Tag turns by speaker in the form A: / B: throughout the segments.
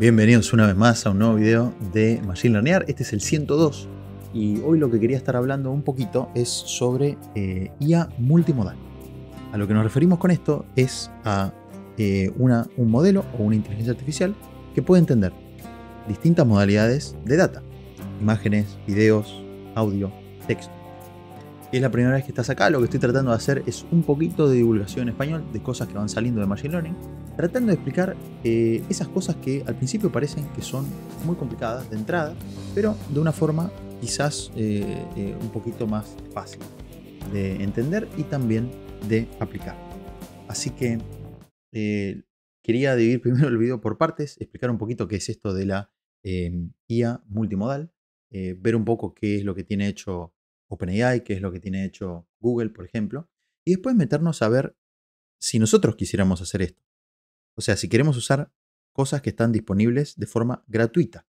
A: Bienvenidos una vez más a un nuevo video de Machine Learning. Este es el 102 y hoy lo que quería estar hablando un poquito es sobre eh, IA multimodal. A lo que nos referimos con esto es a eh, una, un modelo o una inteligencia artificial que puede entender distintas modalidades de data, imágenes, videos, audio, texto es la primera vez que estás acá, lo que estoy tratando de hacer es un poquito de divulgación en español de cosas que van saliendo de Machine Learning, tratando de explicar eh, esas cosas que al principio parecen que son muy complicadas de entrada, pero de una forma quizás eh, eh, un poquito más fácil de entender y también de aplicar. Así que quería dividir primero el video por partes, explicar un poquito qué es esto de la IA multimodal, ver un poco qué es lo que tiene hecho OpenAI, que es lo que tiene hecho Google, por ejemplo, y después meternos a ver si nosotros quisiéramos hacer esto. O sea, si queremos usar cosas que están disponibles de forma gratuita,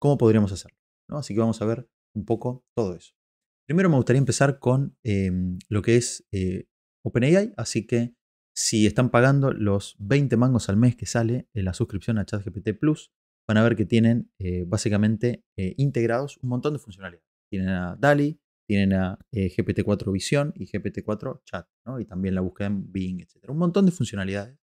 A: ¿cómo podríamos hacerlo? ¿No? Así que vamos a ver un poco todo eso. Primero me gustaría empezar con em, lo que es eh, OpenAI, así que si están pagando los 20 mangos al mes que sale en la suscripción a ChatGPT Plus, van a ver que tienen eh, básicamente eh, integrados un montón de funcionalidades. Tienen a DALI, tienen a eh, GPT-4 Visión y GPT-4 Chat, ¿no? y también la búsqueda en Bing, etc. Un montón de funcionalidades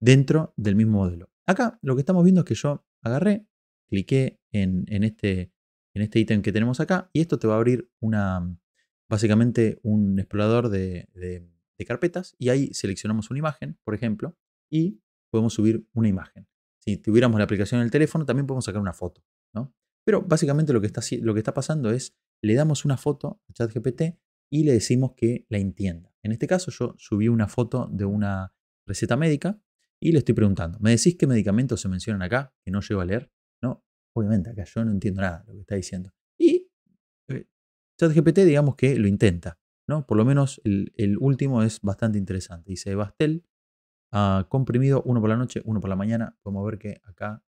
A: dentro del mismo modelo. Acá lo que estamos viendo es que yo agarré, cliqué en, este en este ítem que tenemos acá y esto te va a abrir una básicamente un explorador de, carpetas y ahí seleccionamos una imagen, por ejemplo, y podemos subir una imagen. Si tuviéramos la aplicación en el teléfono, también podemos sacar una foto, ¿no? Pero básicamente lo que está, lo que está pasando es le damos una foto a ChatGPT y le decimos que la entienda. En este caso yo subí una foto de una receta médica y le estoy preguntando, ¿me decís qué medicamentos se mencionan acá que no llego a leer? No, obviamente acá yo no entiendo nada de lo que está diciendo. Y eh, ChatGPT digamos que lo intenta, ¿no? Por lo menos el, último es bastante interesante. Dice Bastel, comprimido, uno por la noche, uno por la mañana. Podemos ver que acá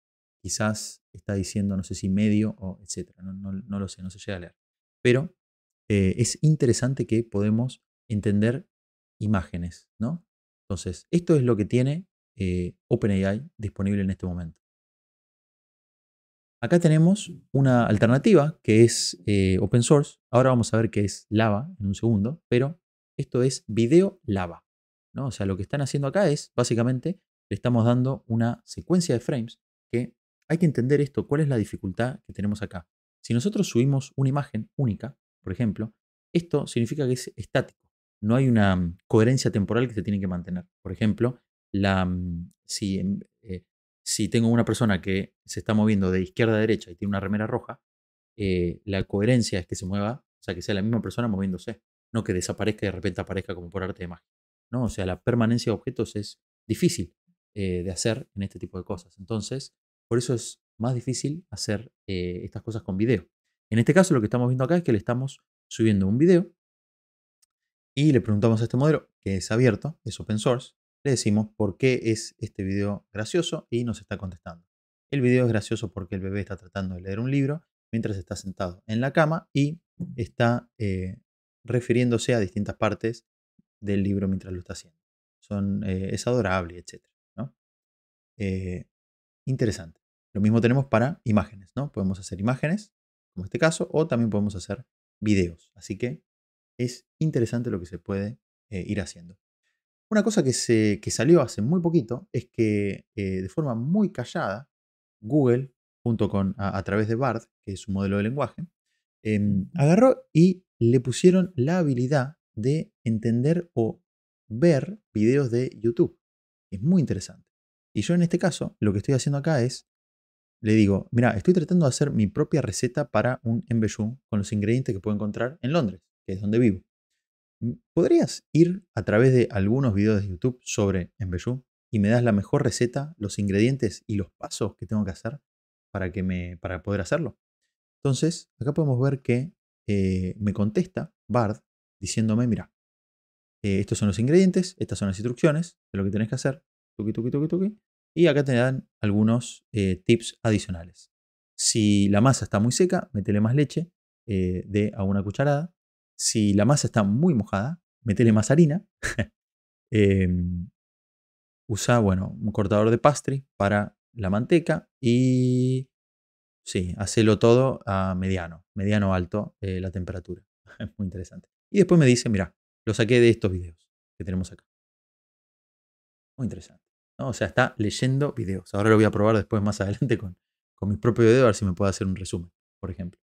A: quizás está diciendo, no sé si medio o etcétera. no, no, lo sé, no se llega a leer. Pero eh, es interesante que podemos entender imágenes, ¿no? Entonces, esto es lo que tiene eh, OpenAI disponible en este momento. Acá tenemos una alternativa que es eh, open source. Ahora vamos a ver qué es Lava en un segundo, pero esto es video Lava. ¿no? O sea, lo que están haciendo acá es, básicamente, le estamos dando una secuencia de frames que hay que entender esto, cuál es la dificultad que tenemos acá. Si nosotros subimos una imagen única, por ejemplo, esto significa que es estático. No hay una mm, coherencia temporal que se tiene que mantener. Por ejemplo, mm, em, eh, si, tengo una persona que se está moviendo de izquierda a derecha y tiene una remera roja, eh, la coherencia es que se mueva, o sea, que sea la misma persona moviéndose, no que desaparezca y de repente aparezca como por arte de magia. ¿no? O sea, la permanencia de objetos es difícil eh, de hacer en este tipo de cosas. Entonces, por eso es más difícil hacer eh, estas cosas con video. En este caso lo que estamos viendo acá es que le estamos subiendo un video y le preguntamos a este modelo, que es abierto, es open source, le decimos por qué es este video gracioso y nos está contestando. El video es gracioso porque el bebé está tratando de leer un libro mientras está sentado en la cama y está eh, refiriéndose a distintas partes del libro mientras lo está haciendo. Son, eh, es adorable, etc. interesante. Lo mismo tenemos para imágenes, ¿no? Podemos hacer imágenes, como este caso, o también podemos hacer videos. Así que es interesante lo que se puede eh, ir haciendo. Una cosa que, se, salió hace muy poquito es que eh, de forma muy callada, Google, junto con a, través de BART, que es su modelo de lenguaje, em, agarró y le pusieron la habilidad de entender o ver videos de YouTube. Es muy interesante. Y yo en este caso, lo que estoy haciendo acá es le digo, mira, estoy tratando de hacer mi propia receta para un embellún con los ingredientes que puedo encontrar en Londres, que es donde vivo. Mm, ¿Podrías ir a través de algunos videos de YouTube sobre embellún y me das la mejor receta, los ingredientes y los pasos que tengo que hacer para, que me, para poder hacerlo? Entonces, acá podemos ver que eh, me contesta Bard diciéndome, mira, eh, estos son los ingredientes, estas son las instrucciones de lo que tenés que hacer, y acá te dan algunos eh, tips adicionales. Si la masa está muy seca, métele más leche eh, de a una cucharada. Si la masa está muy mojada, métele más harina. Em, usa, bueno, un cortador de pastry para la manteca y sí, hacelo todo a mediano, mediano alto eh, la temperatura. Es muy interesante. Y después me dice, mira, lo saqué de estos videos que tenemos acá. Muy interesante. O sea, está leyendo videos. Ahora lo voy a probar después más adelante con, con mis propios video, a ver si me puedo hacer un resumen, por ejemplo.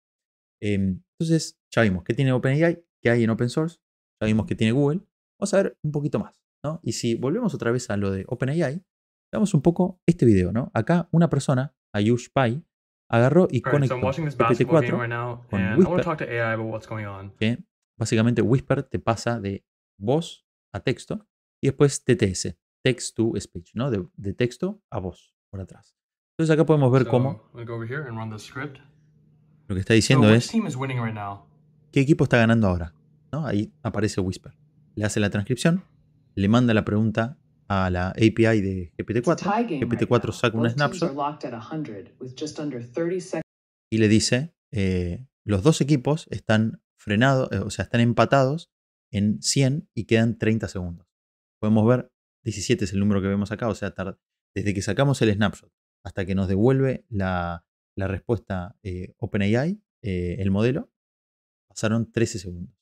A: Em, entonces, ya vimos qué tiene OpenAI, qué hay en open source, ya vimos qué tiene Google. Vamos a ver un poquito más, ¿no? Y si volvemos otra vez a lo de OpenAI, veamos un poco este video, ¿no? Acá una persona, Ayush Pai, agarró y conectó GPT-4 con Whisper, básicamente Whisper te pasa de voz a texto y después TTS, text to speech, ¿no? De, texto a voz por atrás. Entonces acá podemos ver cómo lo que está diciendo es qué equipo está ganando ahora. ¿No? Ahí aparece Whisper. Le hace la transcripción, le manda la pregunta a la API de GPT-4. GPT-4 saca un snapshot y le dice, eh, los dos equipos están frenados, eh, o sea, están empatados en 100 y quedan 30 segundos. Podemos ver 17 es el número que vemos acá, o sea, desde que sacamos el snapshot hasta que nos devuelve la, respuesta eh, OpenAI, eh, el modelo, pasaron 13 segundos.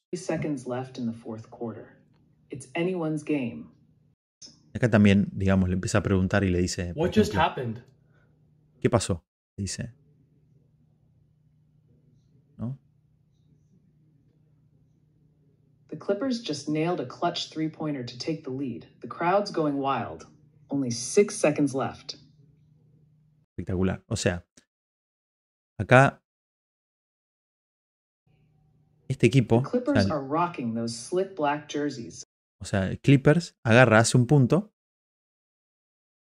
A: Acá también, digamos, le empieza a preguntar y le dice... ¿Qué pasó? Dice, The Clippers just nailed a clutch three pointer to take the lead. The crowd's going wild. Only six seconds left. Espectacular. O sea, acá. Este equipo. o sea, Clippers agarra, hace un punto.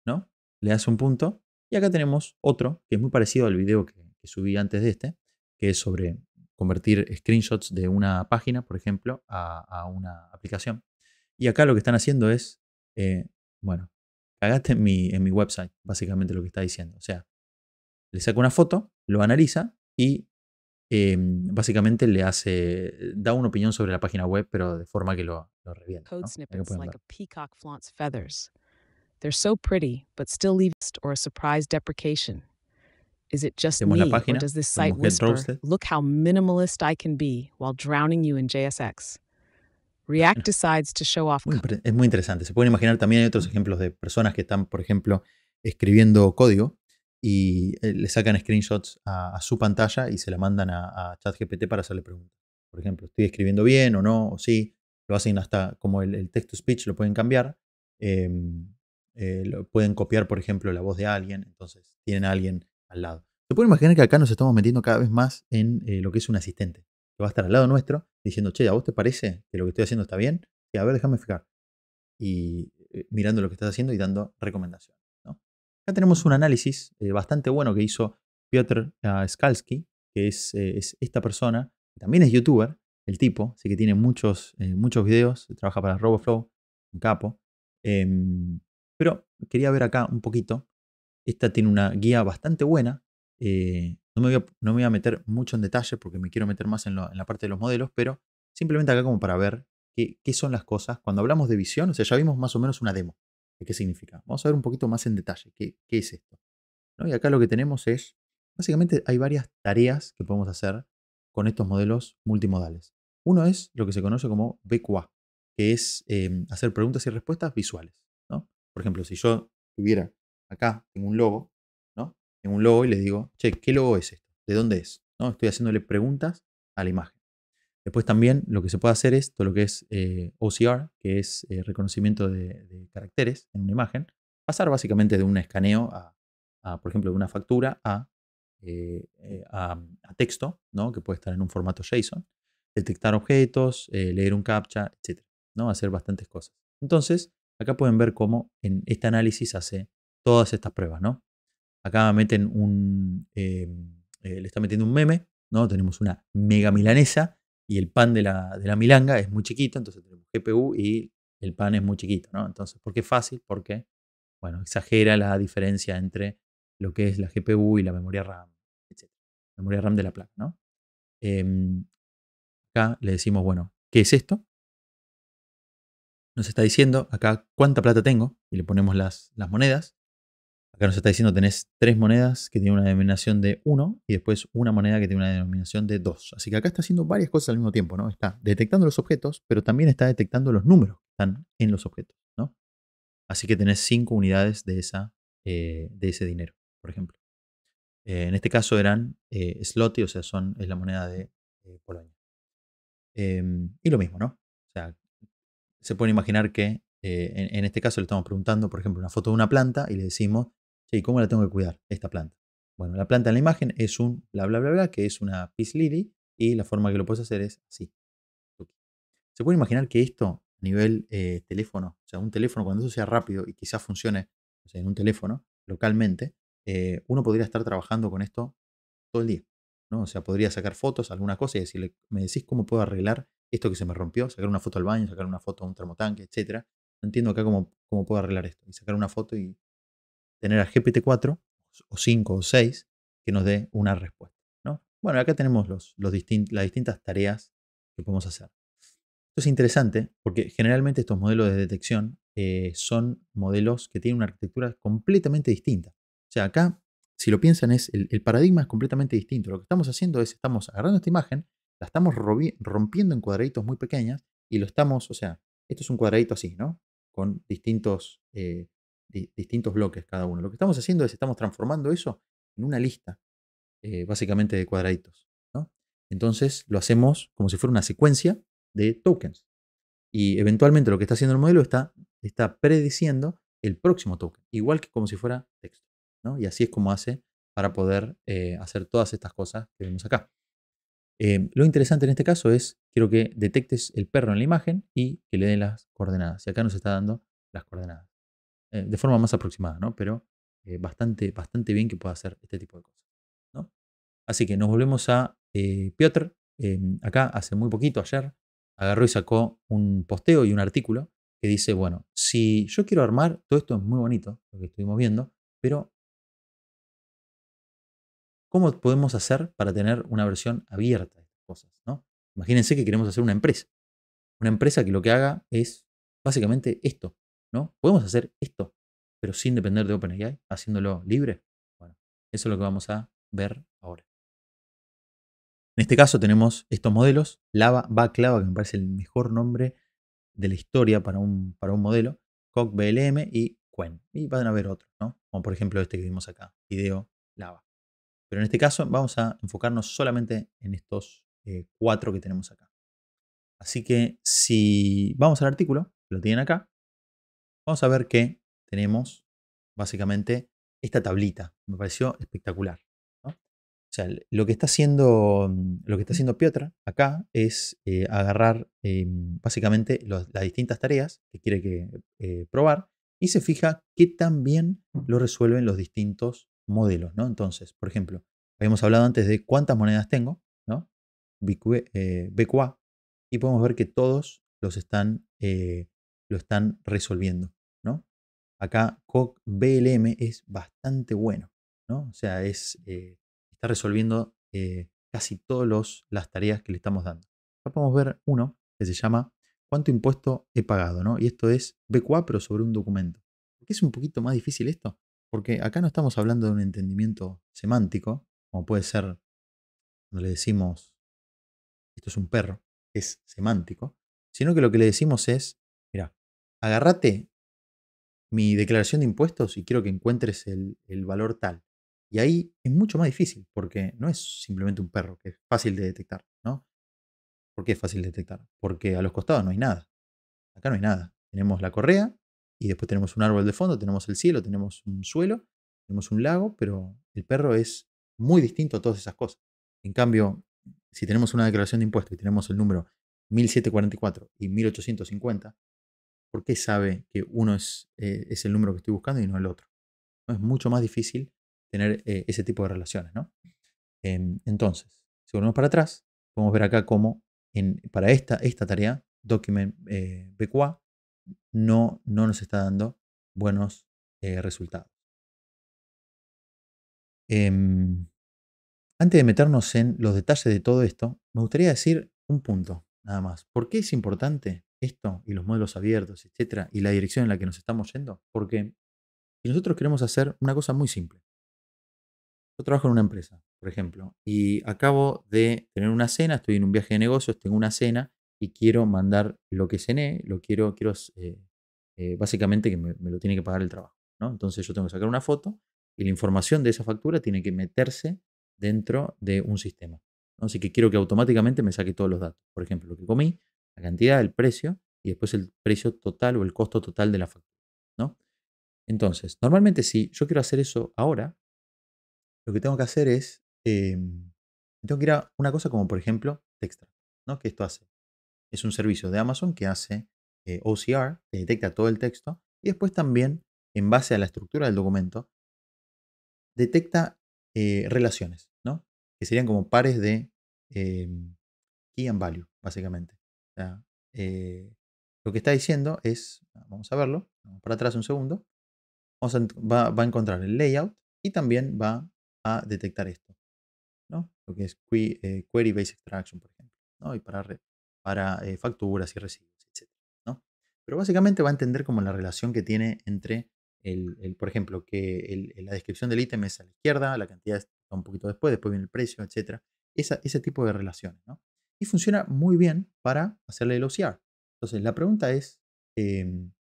A: ¿No? Le hace un punto. Y acá tenemos otro que es muy parecido al video que, que subí antes de este, que es sobre convertir screenshots de una página, por ejemplo, a, una aplicación. Y acá lo que están haciendo es, eh, bueno, cagaste en mi, en website, básicamente lo que está diciendo. O sea, le saca una foto, lo analiza y em, básicamente le hace, da una opinión sobre la página web, pero de forma que lo, lo revienta. like a peacock flaunts feathers. They're so pretty, but still a surprise deprecation. Is it just página, does this site look how minimalist I can be while drowning you in JSX? React decides to show off. es muy interesante. Se pueden imaginar también otros ejemplos de personas que están, por ejemplo, escribiendo código y eh, le sacan screenshots a, su pantalla y se la mandan a, ChatGPT para hacerle preguntas. Por ejemplo, ¿estoy escribiendo bien o no? O sí. Lo hacen hasta como el, text to speech, lo pueden cambiar. Em, eh, lo pueden copiar, por ejemplo, la voz de alguien. Entonces, tienen a alguien al lado. Se puede imaginar que acá nos estamos metiendo cada vez más en eh, lo que es un asistente, que va a estar al lado nuestro diciendo, che, ¿a vos te parece que lo que estoy haciendo está bien? Y a ver, déjame fijar. Y eh, mirando lo que estás haciendo y dando recomendaciones. Acá tenemos un análisis eh, bastante bueno que hizo Piotr Skalsky, Skalski, que es, esta persona, que también es youtuber, el tipo, así que tiene muchos, muchos videos, trabaja para RoboFlow, un capo. Em, pero quería ver acá un poquito esta tiene una guía bastante buena. Eh, no, me voy a, meter mucho en detalle porque me quiero meter más en, la parte de los modelos, pero simplemente acá como para ver qué, son las cosas. Cuando hablamos de visión, o sea, ya vimos más o menos una demo de qué significa. Vamos a ver un poquito más en detalle qué, es esto. Y acá lo que tenemos es, básicamente hay varias tareas que podemos hacer con estos modelos multimodales. Uno es lo que se conoce como BQA, que es eh, hacer preguntas y respuestas visuales. Por ejemplo, si yo tuviera acá en un logo, ¿no? En un logo y le digo, che, ¿qué logo es esto? ¿De dónde es? ¿No? Estoy haciéndole preguntas a la imagen. Después también lo que se puede hacer es todo lo que es eh, OCR, que es eh, reconocimiento de, caracteres en una imagen, pasar básicamente de un escaneo a, por ejemplo, de una factura eh, a, texto, ¿no? que puede estar en un formato JSON, detectar objetos, leer un captcha, etc. ¿no? Hacer bastantes cosas. Entonces, acá pueden ver cómo en este análisis hace todas estas pruebas, ¿no? Acá meten un, eh, eh, le está metiendo un meme, ¿no? Tenemos una mega milanesa y el pan de la, de la milanga es muy chiquito, entonces tenemos GPU y el pan es muy chiquito, ¿no? Entonces, ¿por qué fácil? Porque, bueno, exagera la diferencia entre lo que es la GPU y la memoria RAM, etc. Memoria RAM de la placa, ¿no? Em, acá le decimos, bueno, ¿qué es esto? Nos está diciendo acá cuánta plata tengo y le ponemos las, las monedas. Acá nos está diciendo tenés tres monedas que tienen una denominación de 1 y después una moneda que tiene una denominación de 2. Así que acá está haciendo varias cosas al mismo tiempo, ¿no? Está detectando los objetos, pero también está detectando los números que están en los objetos, ¿no? Así que tenés cinco unidades de, esa, eh, de ese dinero, por ejemplo. Eh, en este caso eran eh, sloty, o sea, son, es la moneda de eh, Polonia. Em, y lo mismo, ¿no? O sea, se pueden imaginar que en, este caso le estamos preguntando, por ejemplo, una foto de una planta y le decimos Sí, ¿cómo la tengo que cuidar esta planta? Bueno, la planta en la imagen es un bla bla bla bla, que es una Peace Lily, y la forma que lo puedes hacer es así. ¿Se puede imaginar que esto a nivel eh, teléfono, o sea, un teléfono, cuando eso sea rápido y quizás funcione en un teléfono localmente, eh, uno podría estar trabajando con esto todo el día. ¿no? O sea, podría sacar fotos, alguna cosa y decirle, me decís cómo puedo arreglar esto que se me rompió, sacar una foto al baño, sacar una foto a un termotanque, etc. No entiendo acá cómo, cómo puedo arreglar esto. Y sacar una foto y tener a GPT-4 o 5 o 6 que nos dé una respuesta. ¿no? Bueno, acá tenemos los, las distintas tareas que podemos hacer. Esto es interesante porque generalmente estos modelos de detección eh, son modelos que tienen una arquitectura completamente distinta. O sea, acá, si lo piensan, es el, paradigma es completamente distinto. Lo que estamos haciendo es, estamos agarrando esta imagen, la estamos rompiendo en cuadraditos muy pequeñas y lo estamos, o sea, esto es un cuadradito así, ¿no? Con distintos eh, distintos bloques cada uno. Lo que estamos haciendo es, estamos transformando eso en una lista, eh, básicamente de cuadraditos. Entonces lo hacemos como si fuera una secuencia de tokens. Y eventualmente lo que está haciendo el modelo está, está prediciendo el próximo token, igual que como si fuera texto. Y así es como hace para poder eh, hacer todas estas cosas que vemos acá. Eh, lo interesante en este caso es, quiero que detectes el perro en la imagen y que le den las coordenadas. Y acá nos está dando las coordenadas. Eh, de forma más aproximada, ¿no? Pero eh, bastante, bastante bien que pueda hacer este tipo de cosas, ¿no? Así que nos volvemos a eh, Piotr. Em, acá hace muy poquito, ayer, agarró y sacó un posteo y un artículo que dice, bueno, si yo quiero armar, todo esto es muy bonito, lo que estuvimos viendo, pero ¿cómo podemos hacer para tener una versión abierta de estas cosas? ¿no? Imagínense que queremos hacer una empresa. Una empresa que lo que haga es básicamente esto. ¿no? Podemos hacer esto, pero sin depender de OpenAI, haciéndolo libre. Bueno, eso es lo que vamos a ver ahora. En este caso tenemos estos modelos, Lava, Backlava, que me parece el mejor nombre de la historia para un, para un modelo, Coq BLM y Quen. Y van a haber otros, ¿no? Como por ejemplo este que vimos acá, Video Lava. Pero en este caso vamos a enfocarnos solamente en estos eh, cuatro que tenemos acá. Así que si vamos al artículo, lo tienen acá, Vamos a ver que tenemos básicamente esta tablita. Me pareció espectacular. O sea, lo que está haciendo, mm, lo que está haciendo Piotra acá es eh, agarrar eh, básicamente las distintas tareas que quiere que, eh, probar y se fija qué tan bien lo resuelven los distintos modelos. ¿no? Entonces, por ejemplo, habíamos hablado antes de cuántas monedas tengo, ¿no? BQA, y podemos ver que todos los están lo están resolviendo, ¿no? Acá Coq BLM es bastante bueno, ¿no? O sea, es, eh, está resolviendo eh, casi todas las tareas que le estamos dando. Acá podemos ver uno que se llama ¿Cuánto impuesto he pagado? ¿no? Y esto es b pero sobre un documento. ¿Por qué es un poquito más difícil esto? Porque acá no estamos hablando de un entendimiento semántico, como puede ser cuando le decimos esto es un perro, es semántico, sino que lo que le decimos es agárrate mi declaración de impuestos y quiero que encuentres el, el, valor tal. Y ahí es mucho más difícil, porque no es simplemente un perro, que es fácil de detectar, ¿no? ¿Por qué es fácil de detectar? Porque a los costados no hay nada. Acá no hay nada. Tenemos la correa y después tenemos un árbol de fondo, tenemos el cielo, tenemos un suelo, tenemos un lago, pero el perro es muy distinto a todas esas cosas. En cambio, si tenemos una declaración de impuestos y tenemos el número 1744 y 1850, ¿Por qué sabe que uno es, eh, es el número que estoy buscando y no el otro? Es mucho más difícil tener eh, ese tipo de relaciones, em, entonces, si volvemos para atrás, podemos ver acá cómo para esta, esta tarea, Document eh, BQA no, no nos está dando buenos resultados. Em, antes de meternos en los detalles de todo esto, me gustaría decir un punto, nada más. ¿Por qué es importante esto y los modelos abiertos, etcétera, y la dirección en la que nos estamos yendo? Porque si nosotros queremos hacer una cosa muy simple, yo trabajo en una empresa, por ejemplo, y acabo de tener una cena, estoy en un viaje de negocios, tengo una cena y quiero mandar lo que cené, lo quiero, quiero eh, eh, básicamente que me, lo tiene que pagar el trabajo. ¿no? Entonces yo tengo que sacar una foto y la información de esa factura tiene que meterse dentro de un sistema. ¿no? Así que quiero que automáticamente me saque todos los datos. Por ejemplo, lo que comí, la cantidad, el precio y después el precio total o el costo total de la factura. ¿no? Entonces, normalmente si yo quiero hacer eso ahora, lo que tengo que hacer es, eh, tengo que ir a una cosa como por ejemplo Textra, ¿no? que esto hace. Es un servicio de Amazon que hace eh, OCR, que detecta todo el texto y después también, en base a la estructura del documento, detecta eh, relaciones, ¿no? que serían como pares de key and value, básicamente sea, eh, lo que está diciendo es, vamos a verlo, vamos para atrás un segundo, va, a encontrar el layout y también va a detectar esto, ¿no? Lo que es eh, Query base Extraction, por ejemplo, Y para, eh, facturas y residuos, etc. ¿no? Pero básicamente va a entender como la relación que tiene entre, el, por ejemplo, que la descripción del ítem es a la izquierda, la cantidad está un poquito después, después viene el precio, etc. ese tipo de relaciones, ¿no? y funciona muy bien para hacerle el OCR. Entonces la pregunta es, em,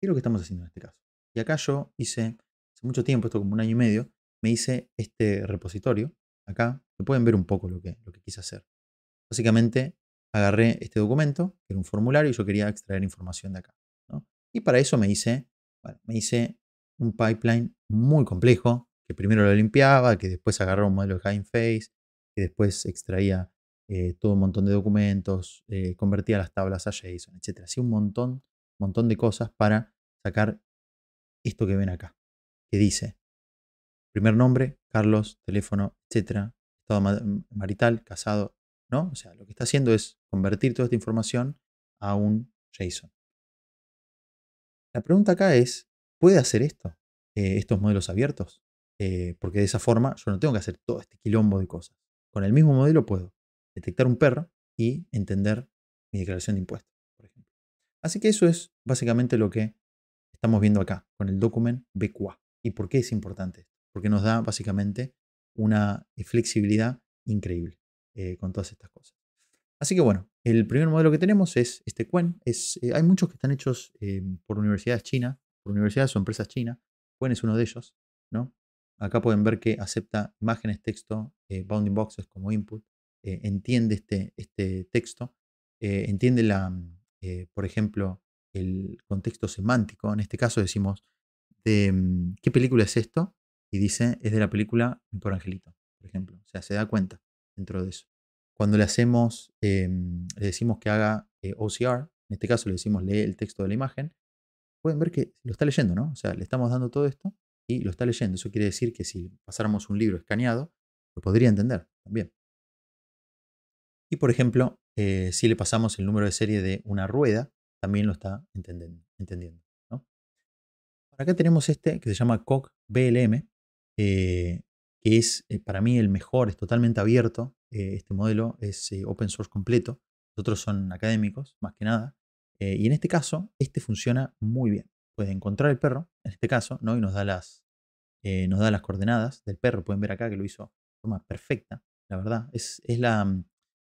A: ¿qué es lo que estamos haciendo en este caso? Y acá yo hice, hace mucho tiempo, esto como un año y medio, me hice este repositorio, acá, que pueden ver un poco lo que, lo que quise hacer. Básicamente agarré este documento, que era un formulario, y yo quería extraer información de acá. Y para eso me hice, me hice un pipeline muy complejo, que primero lo limpiaba, que después agarró un modelo de face que después extraía eh, un montón de documentos, eh, convertía las tablas a JSON, etcétera Hacía un montón, montón de cosas para sacar esto que ven acá, que dice primer nombre, Carlos, teléfono, etcétera Estado mm, marital, casado, ¿no? O sea, lo que está haciendo es convertir toda esta información a un JSON. La pregunta acá es, ¿puede hacer esto? Eh, estos modelos abiertos. Eh, porque de esa forma yo no tengo que hacer todo este quilombo de cosas. Con el mismo modelo puedo detectar un perro y entender mi declaración de impuestos, por ejemplo. Así que eso es básicamente lo que estamos viendo acá con el document BQA. ¿Y por qué es importante? Porque nos da básicamente una eh, flexibilidad increíble eh, con todas estas cosas. Así que bueno, el primer modelo que tenemos es este Quen. Eh, hay muchos que están hechos por universidades chinas, por universidades o empresas chinas. Quen es uno de ellos, ¿no? Acá pueden ver que acepta imágenes, texto, bounding boxes como input. Eh, entiende este, este texto, eh, entiende, la, mm, eh, por ejemplo, el contexto semántico. En este caso decimos, de, mm, ¿qué película es esto? Y dice, es de la película Por Angelito, por ejemplo. O sea, se da cuenta dentro de eso. Cuando le hacemos, mm, le decimos que haga OCR, en este caso le decimos lee el texto de la imagen, pueden ver que lo está leyendo, ¿no? O sea, le estamos dando todo esto y lo está leyendo. Eso quiere decir que si pasáramos un libro escaneado, lo podría entender también. Y por ejemplo, eh, si le pasamos el número de serie de una rueda, también lo está entendiendo. entendiendo ¿no? Acá tenemos este que se llama COC BLM, eh, que es eh, para mí el mejor, es totalmente abierto. este modelo es open source completo. nosotros son académicos, más que nada. y en este caso, este funciona muy bien. Puede encontrar el perro, en este caso, ¿no? y nos da, las, nos da las coordenadas del perro. Pueden ver acá que lo hizo de forma perfecta. La verdad, es, es la, mm,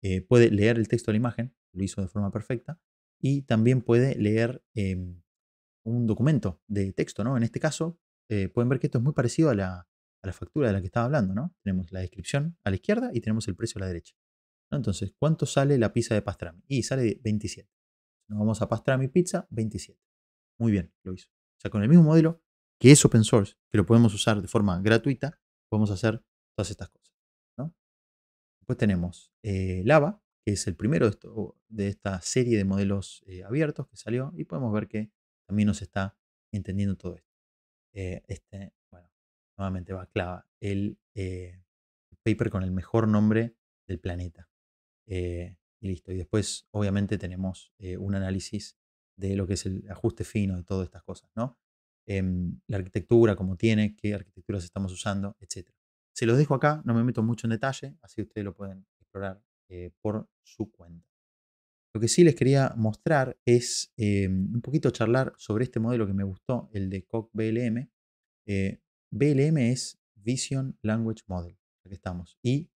A: eh, puede leer el texto de la imagen, lo hizo de forma perfecta, y también puede leer em, un documento de texto, ¿no? En este caso, eh, pueden ver que esto es muy parecido a la, factura de la que estaba hablando, ¿no? Tenemos la descripción a la izquierda y tenemos el precio a la derecha. Entonces, ¿cuánto sale la pizza de pastrami? Y sale 27. Nos vamos a pastrami pizza, 27. Muy bien, lo hizo. O sea, con el mismo modelo que es open source, que lo podemos usar de forma gratuita, podemos hacer todas estas cosas. Después tenemos eh, Lava, que es el primero de, esta serie de modelos eh, abiertos que salió y podemos ver que también nos está entendiendo todo esto. Eh, este, bueno, nuevamente va clava el paper con el mejor nombre del planeta. y listo. Y después, obviamente, tenemos un análisis de lo que es el ajuste fino de todas estas cosas, ¿no? Em, la arquitectura, cómo tiene, qué arquitecturas estamos usando, etcétera. Se los dejo acá, no me meto mucho en detalle, así ustedes lo pueden explorar eh, por su cuenta. Lo que sí les quería mostrar es eh, un poquito charlar sobre este modelo que me gustó, el de Koch BLM. Eh, BLM es Vision Language Model. Aquí estamos. Y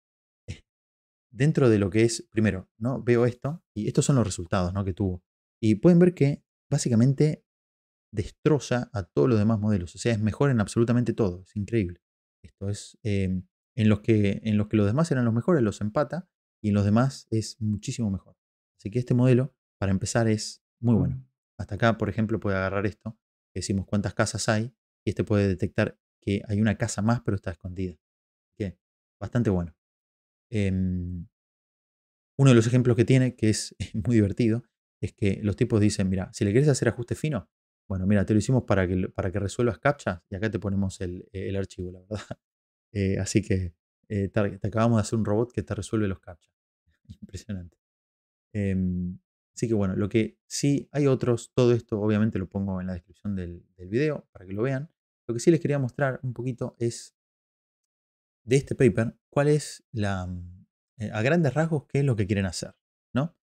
A: dentro de lo que es, primero, ¿no? veo esto y estos son los resultados ¿no? que tuvo. Y pueden ver que básicamente destroza a todos los demás modelos. O sea, es mejor en absolutamente todo. Es increíble. Esto es eh, en, los que, en los que los demás eran los mejores, los empata y en los demás es muchísimo mejor. Así que este modelo, para empezar, es muy bueno. Mm. Hasta acá, por ejemplo, puede agarrar esto, decimos cuántas casas hay y este puede detectar que hay una casa más pero está escondida. bastante bueno. Em, uno de los ejemplos que tiene, que es, es muy divertido, es que los tipos dicen, mira, si le quieres hacer ajuste fino, bueno, mira, te lo hicimos para que, para que resuelvas CAPTCHA. y acá te ponemos el, e, archivo, la verdad. Eh, así que eh, te, acabamos de hacer un robot que te resuelve los CAPTCHA. Impresionante. Em, así que bueno, lo que sí hay otros, todo esto obviamente lo pongo en la descripción del, del video para que lo vean. Lo que sí les quería mostrar un poquito es de este paper, cuál es la, mm, eh, a grandes rasgos, qué es lo que quieren hacer, ¿no?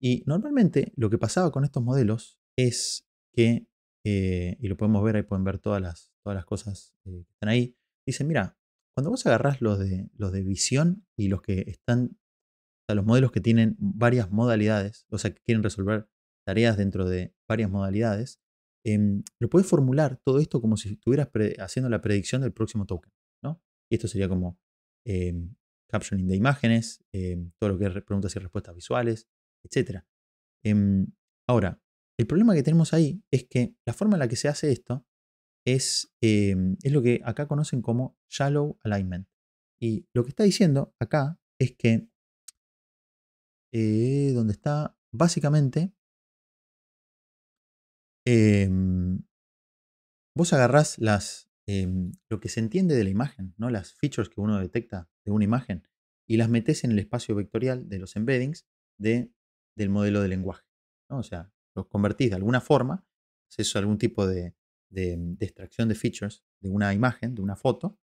A: Y normalmente lo que pasaba con estos modelos es que eh, y lo podemos ver, ahí pueden ver todas las, todas las cosas eh, que están ahí. dicen mira, cuando vos agarrás los de, los de visión y los que están, o los modelos que tienen varias modalidades, o sea, que quieren resolver tareas dentro de varias modalidades, em, lo puedes formular todo esto como si estuvieras haciendo la predicción del próximo token, ¿no? Y esto sería como em, captioning de imágenes, em, todo lo que es preguntas y respuestas visuales, etc. ahora, el problema que tenemos ahí es que la forma en la que se hace esto es, em, es lo que acá conocen como shallow alignment. Y lo que está diciendo acá es que eh, donde está básicamente em, vos agarrás las, em, lo que se entiende de la imagen, ¿no? las features que uno detecta de una imagen, y las metes en el espacio vectorial de los embeddings de, del modelo de lenguaje. ¿no? O sea, los convertís de alguna forma, haces algún tipo mm, de, extracción de features de una imagen, de una foto,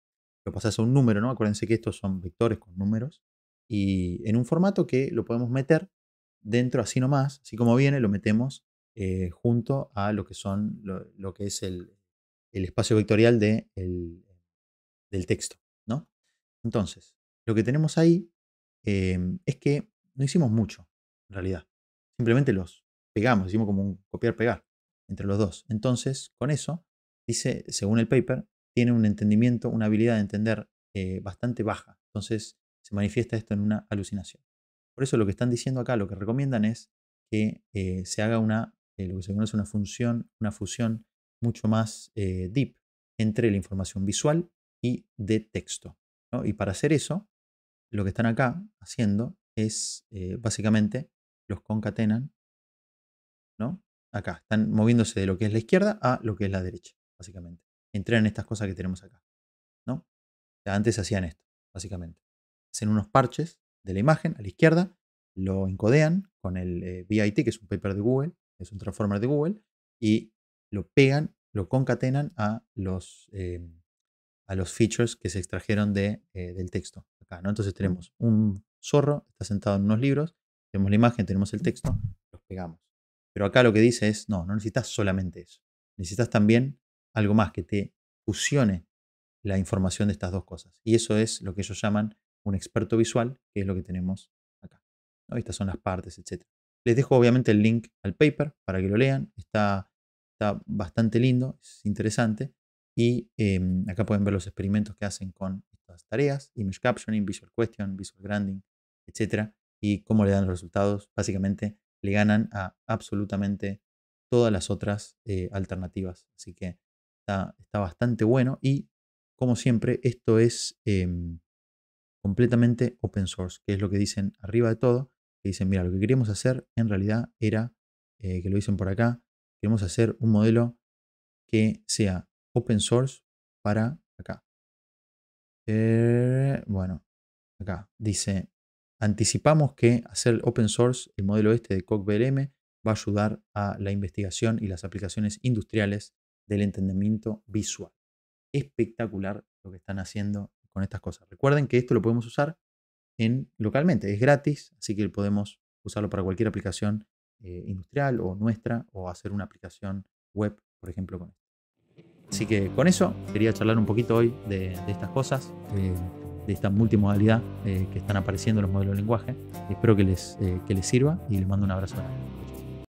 A: lo pasás a un número, ¿no? Acuérdense que estos son vectores con números, y en un formato que lo podemos meter dentro así nomás, así como viene, lo metemos eh, junto a lo que son lo, que es el, espacio vectorial de el, del texto, ¿no? Entonces, lo que tenemos ahí em, es que no hicimos mucho, en realidad. Simplemente los pegamos, hicimos como un copiar-pegar entre los dos. Entonces, con eso, dice, según el paper, tiene un entendimiento, una habilidad de entender eh, bastante baja. Entonces, se manifiesta esto en una alucinación. Por eso lo que están diciendo acá, lo que recomiendan es que eh, se haga una, eh, lo que se conoce una función, una fusión mucho más deep entre la información visual y de texto. Y para hacer eso, lo que están acá haciendo es básicamente los concatenan Acá, están moviéndose de lo que es la izquierda a lo que es la derecha, básicamente. Entrenan estas cosas que tenemos acá, ¿no? antes hacían esto, básicamente. Hacen unos parches de la imagen a la izquierda, lo encodean con el eh, ViT que es un paper de Google, es un transformer de Google, y lo pegan, lo concatenan a los, em, a los features que se extrajeron de, eh, del texto. Acá, Entonces tenemos un zorro, está sentado en unos libros, tenemos la imagen, tenemos el texto, los pegamos. Pero acá lo que dice es, no, no necesitas solamente eso. Necesitas también algo más que te fusione la información de estas dos cosas. Y eso es lo que ellos llaman un experto visual, que es lo que tenemos acá. Estas son las partes, etc. Les dejo obviamente el link al paper para que lo lean. Está, está bastante lindo, es interesante. Y em, acá pueden ver los experimentos que hacen con estas tareas, image captioning, visual question, visual branding, etc. Y cómo le dan los resultados. Básicamente le ganan a absolutamente todas las otras eh, alternativas. Así que está, bastante bueno y, como siempre, esto es em, completamente open source, que es lo que dicen arriba de todo, que dicen, mira, lo que queríamos hacer en realidad era, eh, que lo dicen por acá, queremos hacer un modelo que sea open source para acá. Eh, bueno, acá dice, Anticipamos que hacer open source el modelo este de BLM, va a ayudar a la investigación y las aplicaciones industriales del entendimiento visual. Espectacular lo que están haciendo con estas cosas. Recuerden que esto lo podemos usar en, localmente, es gratis, así que podemos usarlo para cualquier aplicación eh, industrial o nuestra o hacer una aplicación web, por ejemplo, con esto. Así que con eso quería charlar un poquito hoy de, estas cosas. Eh, esta multimodalidad eh, que están apareciendo en los modelos de lenguaje. Espero que les, eh, que les sirva y les mando un abrazo.